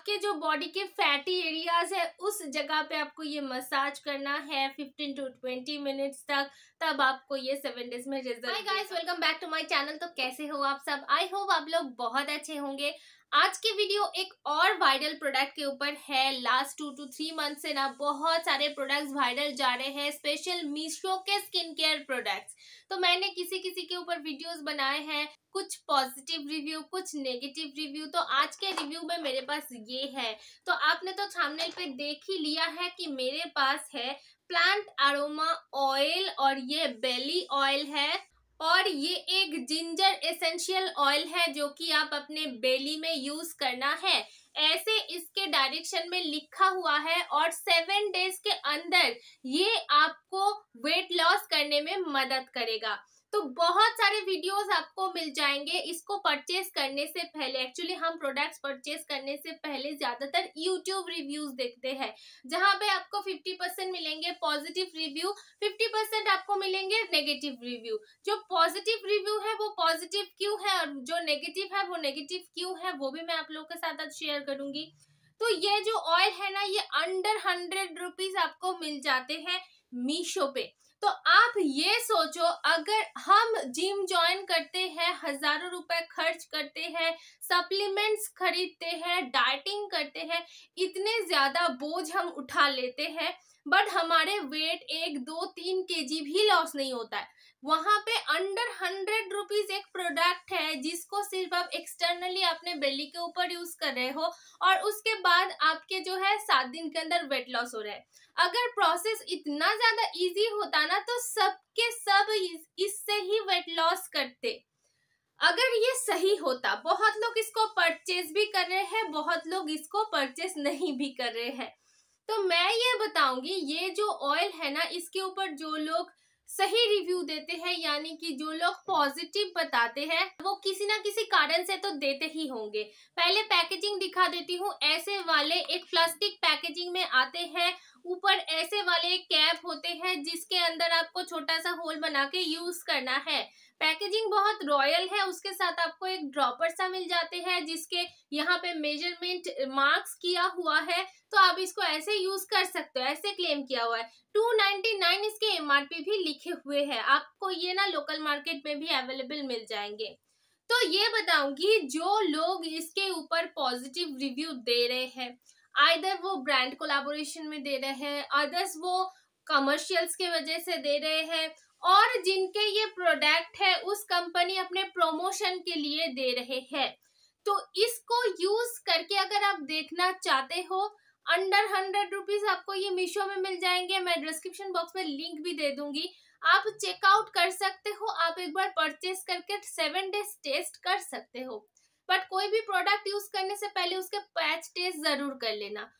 आपके जो बॉडी के फैटी एरियाज है उस जगह पे आपको ये मसाज करना है 15 टू 20 मिनट्स तक तब आपको ये सेवन डेज में result hi guys welcome back to my channel तो कैसे हो आप सब आई होप आप लोग बहुत अच्छे होंगे आज की वीडियो एक और वायरल प्रोडक्ट के ऊपर है last two to three month से ना बहुत सारे प्रोडक्ट्स वायरल जा रहे हैं स्पेशल मीशो के स्किन केयर प्रोडक्ट्स तो मैंने किसी किसी के ऊपर वीडियोस बनाए हैं कुछ पॉजिटिव रिव्यू कुछ नेगेटिव रिव्यू तो आज के रिव्यू में मेरे पास ये है तो आपने तो थंबनेल पे देख ही लिया है कि मेरे पास है प्लांट अरोमा ऑयल और ये बेली ऑयल है और ये एक जिंजर एसेंशियल ऑयल है जो कि आप अपने बेली में यूज करना है ऐसे इसके डायरेक्शन में लिखा हुआ है और सेवन डेज के अंदर ये आपको वेट लॉस करने में मदद करेगा तो बहुत सारे वीडियोस आपको मिल जाएंगे इसको परचेज करने से पहले एक्चुअली हम प्रोडक्ट्स परचेज करने से पहले ज़्यादातर यूट्यूब रिव्यूज देखते हैं जहां पे आपको 50 परसेंट मिलेंगे पॉजिटिव रिव्यू 50 परसेंट आपको मिलेंगे नेगेटिव रिव्यू जो पॉजिटिव रिव्यू है वो पॉजिटिव क्यों है और जो नेगेटिव है वो नेगेटिव क्यों है वो भी मैं आप लोगों के साथ आज शेयर करूंगी तो ये जो ऑयल है ना ये अंडर हंड्रेड रुपीज आपको मिल जाते हैं मीशो पे तो आप ये सोचो अगर हम जिम ज्वाइन करते हैं हजारों रुपए खर्च करते हैं सप्लीमेंट्स खरीदते हैं डाइटिंग करते हैं इतने ज्यादा बोझ हम उठा लेते हैं बट हमारे वेट एक दो तीन के जी भी लॉस नहीं होता है वहां पे अंडर हंड्रेड रुपीज एक प्रोडक्ट है जिसको सिर्फ आप एक्सटर्नली अपने बेली के ऊपर यूज कर रहे हो और उसके बाद आपके जो है सात दिन के अंदर वेट लॉस हो रहा है अगर प्रोसेस इतना ज्यादा इजी होता ना तो सबके सब, सब इससे ही वेट लॉस करते अगर ये सही होता बहुत लोग इसको परचेज भी कर रहे हैं बहुत लोग इसको परचेज नहीं भी कर रहे हैं तो मैं ये बताऊंगी ये जो ऑयल है ना इसके ऊपर जो लोग सही रिव्यू देते हैं यानी कि जो लोग पॉजिटिव बताते हैं वो किसी ना किसी कारण से तो देते ही होंगे पहले पैकेजिंग दिखा देती हूँ ऐसे वाले एक प्लास्टिक पैकेजिंग में आते हैं ऊपर ऐसे वाले कैप होते हैं जिसके अंदर आपको छोटा सा होल बना के यूज करना है पैकेजिंग बहुत रॉयल है उसके साथ आपको एक ड्रॉपर सा मिल जाते हैं जिसके यहाँ पे मेजरमेंट मार्क्स किया हुआ है तो आप इसको ऐसे यूज कर सकते हो ऐसे क्लेम किया हुआ है टू नाइनटी एमआर पी भी लिखे हुए हैं आपको ये ना लोकल मार्केट में भी अवेलेबल मिल जाएंगे तो ये बताऊंगी जो लोग इसके ऊपर पॉजिटिव रिव्यू दे रहे हैं आइदर वो ब्रांड कोलाबोरेशन में दे रहे हैं अदर्स वो कमर्शियल्स के वजह से दे रहे हैं और जिनके ये प्रोडक्ट है उस कंपनी अपने प्रोमोशन के लिए दे रहे हैं तो इसको यूज करके अगर आप देखना चाहते हो अंडर हंड्रेड रुपीज आपको ये मीशो में मिल जाएंगे मैं डिस्क्रिप्शन बॉक्स में लिंक भी दे दूंगी आप चेकआउट कर सकते हो आप एक बार परचेस करके सेवन डेज टेस्ट कर सकते हो बट कोई भी प्रोडक्ट यूज करने से पहले उसके पैच टेस्ट जरूर कर लेना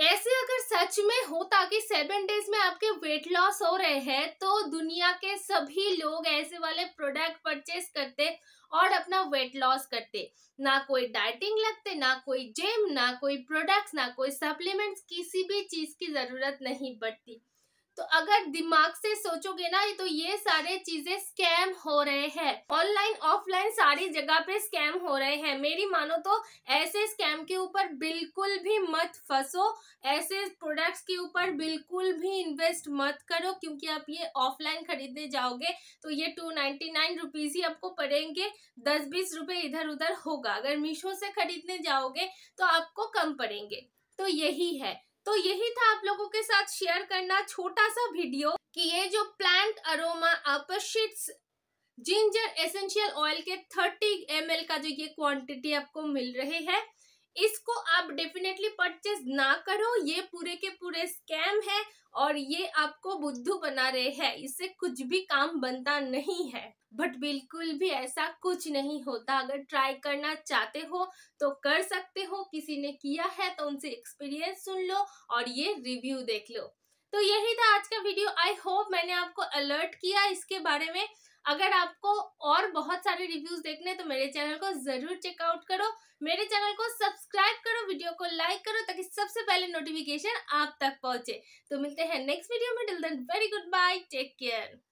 ऐसे अगर सच में होता कि सेवन डेज में आपके वेट लॉस हो रहे हैं तो दुनिया के सभी लोग ऐसे वाले प्रोडक्ट परचेस करते और अपना वेट लॉस करते ना कोई डाइटिंग लगते ना कोई जिम ना कोई प्रोडक्ट्स ना कोई सप्लीमेंट्स किसी भी चीज़ की ज़रूरत नहीं पड़ती तो अगर दिमाग से सोचोगे ना तो ये सारे चीज़ें स्कैम हो रहे हैं ऑनलाइन ऑफलाइन सारी जगह पे स्कैम हो रहे हैं मेरी मानो तो ऐसे स्कैम के ऊपर बिल्कुल भी मत फंसो ऐसे प्रोडक्ट्स के ऊपर बिल्कुल भी इन्वेस्ट मत करो क्योंकि आप ये ऑफलाइन खरीदने जाओगे तो ये टू नाइन्टी नाइन रुपीज़ ही आपको पड़ेंगे दस बीस रुपये इधर उधर होगा अगर मीशो से खरीदने जाओगे तो आपको कम पड़ेंगे तो यही है तो यही था आप लोगों के साथ शेयर करना छोटा सा वीडियो कि ये जो प्लांट अरोमा अपशिट्स जिंजर एसेंशियल ऑयल के 30 एम का जो ये क्वांटिटी आपको मिल रहे है इसको आप डेफिनेटली परचेज ना करो ये पूरे के पूरे स्कैम है और ये आपको बुद्धू बना रहे हैं इससे कुछ भी काम बनता नहीं है बट बिल्कुल भी ऐसा कुछ नहीं होता अगर ट्राई करना चाहते हो तो कर सकते हो किसी ने किया है तो उनसे एक्सपीरियंस सुन लो और ये रिव्यू देख लो तो यही था आज का वीडियो आई होप मैंने आपको अलर्ट किया इसके बारे में अगर आपको और बहुत सारे रिव्यूज देखने तो मेरे चैनल को जरूर चेकआउट करो मेरे चैनल को सब्सक्राइब करो वीडियो को लाइक करो ताकि सबसे पहले नोटिफिकेशन आप तक पहुंचे तो मिलते हैं नेक्स्ट वीडियो में till then very good bye take care